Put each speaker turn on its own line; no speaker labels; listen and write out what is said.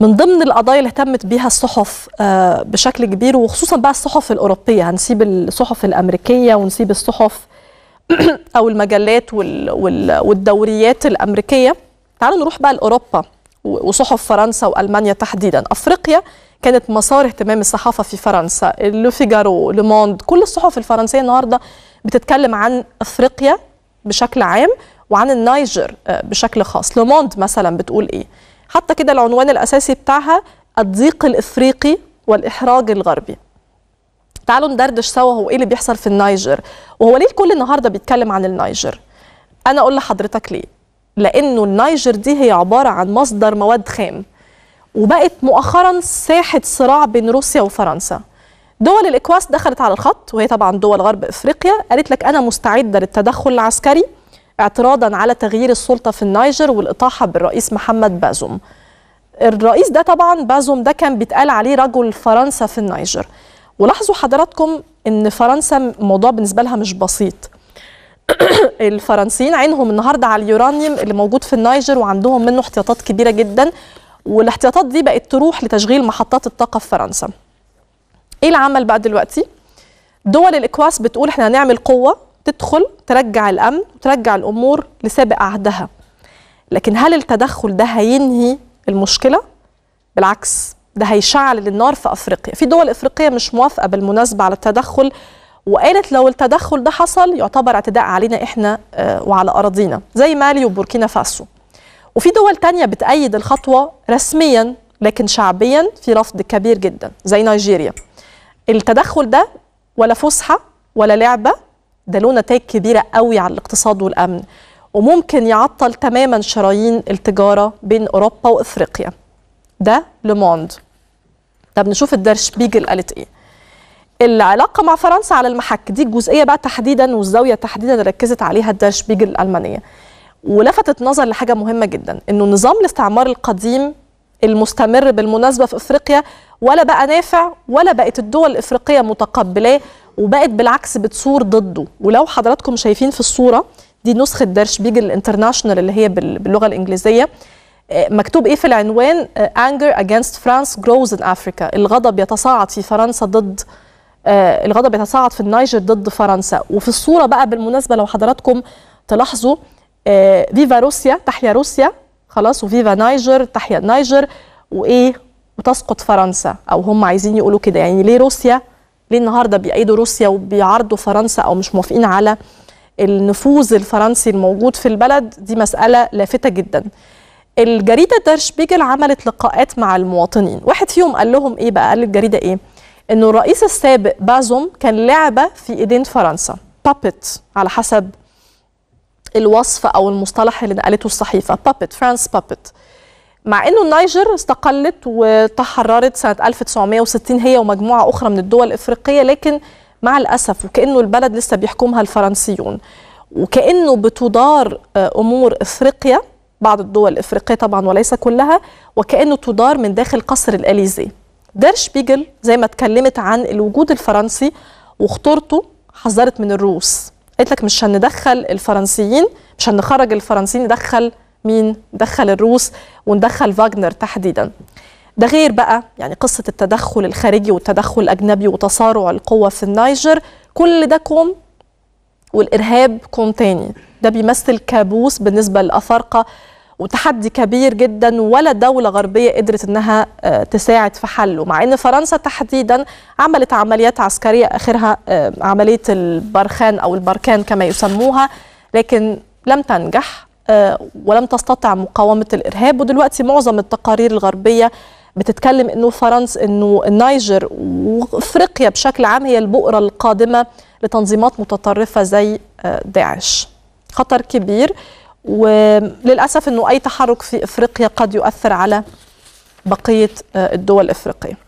من ضمن القضايا اللي اهتمت بيها الصحف آه، بشكل كبير وخصوصا بقى الصحف الاوروبيه هنسيب الصحف الامريكيه ونسيب الصحف او المجلات والدوريات الامريكيه تعالوا نروح بقى لاوروبا وصحف فرنسا والمانيا تحديدا افريقيا كانت مسار اهتمام الصحافه في فرنسا لو فيجارو لوموند كل الصحف الفرنسيه النهارده بتتكلم عن افريقيا بشكل عام وعن النيجر آه، بشكل خاص لوموند مثلا بتقول ايه حتى كده العنوان الأساسي بتاعها الضيق الإفريقي والإحراج الغربي تعالوا ندردش سوا هو إيه اللي بيحصل في النيجر وهو ليه الكل النهاردة بيتكلم عن النيجر أنا أقول لحضرتك ليه لأنه النيجر دي هي عبارة عن مصدر مواد خام وبقت مؤخرا ساحة صراع بين روسيا وفرنسا دول الإكواس دخلت على الخط وهي طبعا دول غرب إفريقيا قالت لك أنا مستعدة للتدخل العسكري اعتراضا على تغيير السلطة في النيجر والإطاحة بالرئيس محمد بازوم الرئيس ده طبعا بازوم ده كان بيتقال عليه رجل فرنسا في النيجر ولاحظوا حضراتكم ان فرنسا الموضوع بالنسبة لها مش بسيط الفرنسيين عينهم النهاردة على اليورانيوم اللي موجود في النيجر وعندهم منه احتياطات كبيرة جدا والاحتياطات دي بقت تروح لتشغيل محطات الطاقة في فرنسا ايه العمل بقى دلوقتي؟ دول الاكواس بتقول احنا هنعمل قوه تدخل ترجع الامن وترجع الامور لسابق عهدها لكن هل التدخل ده هينهي المشكله بالعكس ده هيشعل النار في افريقيا في دول افريقيه مش موافقه بالمناسبه على التدخل وقالت لو التدخل ده حصل يعتبر اعتداء علينا احنا آه، وعلى اراضينا زي مالي وبوركينا فاسو وفي دول تانية بتأيد الخطوة رسميا لكن شعبيا في رفض كبير جدا زي نيجيريا التدخل ده ولا فسحة ولا لعبة ده له نتائج كبيره قوي على الاقتصاد والامن وممكن يعطل تماما شرايين التجاره بين اوروبا وافريقيا ده لوموند طب نشوف الدرش بيجل قالت ايه العلاقه مع فرنسا على المحك دي الجزئيه بقى تحديدا والزاويه تحديدا ركزت عليها الدرش بيجل الالمانيه ولفتت نظر لحاجه مهمه جدا انه نظام الاستعمار القديم المستمر بالمناسبه في افريقيا ولا بقى نافع ولا بقت الدول الافريقيه متقبلاه وبقت بالعكس بتصور ضده ولو حضراتكم شايفين في الصوره دي نسخه درشبيج الانترناشونال اللي هي باللغه الانجليزيه آه، مكتوب ايه في العنوان آه، anger against France grows in Africa الغضب يتصاعد في فرنسا ضد آه، الغضب يتصاعد في النيجر ضد فرنسا وفي الصوره بقى بالمناسبه لو حضراتكم تلاحظوا فيفا روسيا تحيا روسيا خلاص وفيفا نيجر تحيا النيجر وايه وتسقط فرنسا او هم عايزين يقولوا كده يعني ليه روسيا ليه النهارده بيأيدوا روسيا وبيعارضوا فرنسا او مش موافقين على النفوذ الفرنسي الموجود في البلد دي مساله لافته جدا الجريده درش بيجل عملت لقاءات مع المواطنين واحد فيهم قال لهم ايه بقى قال الجريده ايه انه الرئيس السابق بازوم كان لعبه في ايدين فرنسا بابت على حسب الوصف او المصطلح اللي نقلته الصحيفه بابت فرانس بابت مع انه النيجر استقلت وتحررت سنه 1960 هي ومجموعه اخرى من الدول الافريقيه لكن مع الاسف وكانه البلد لسه بيحكمها الفرنسيون وكانه بتدار آه، امور افريقيا بعض الدول الافريقيه طبعا وليس كلها وكانه تدار من داخل قصر الاليزي دير شبيجل زي ما اتكلمت عن الوجود الفرنسي وخطورته حذرت من الروس قالت لك مش هندخل الفرنسيين مش هنخرج الفرنسيين ندخل مين دخل الروس وندخل فاجنر تحديدا ده غير بقى يعني قصة التدخل الخارجي والتدخل الأجنبي وتصارع القوة في النيجر كل ده كوم والإرهاب كوم تاني ده بيمثل كابوس بالنسبة للأفارقة وتحدي كبير جدا ولا دولة غربية قدرت انها آه، تساعد في حله مع ان فرنسا تحديدا عملت عمليات عسكرية اخرها آه، عملية البرخان او البركان كما يسموها لكن لم تنجح آه، ولم تستطع مقاومه الارهاب ودلوقتي معظم التقارير الغربيه بتتكلم انه فرنسا انه النيجر وافريقيا بشكل عام هي البؤره القادمه لتنظيمات متطرفه زي آه، داعش خطر كبير وللاسف انه اي تحرك في افريقيا قد يؤثر على بقيه آه، الدول الافريقيه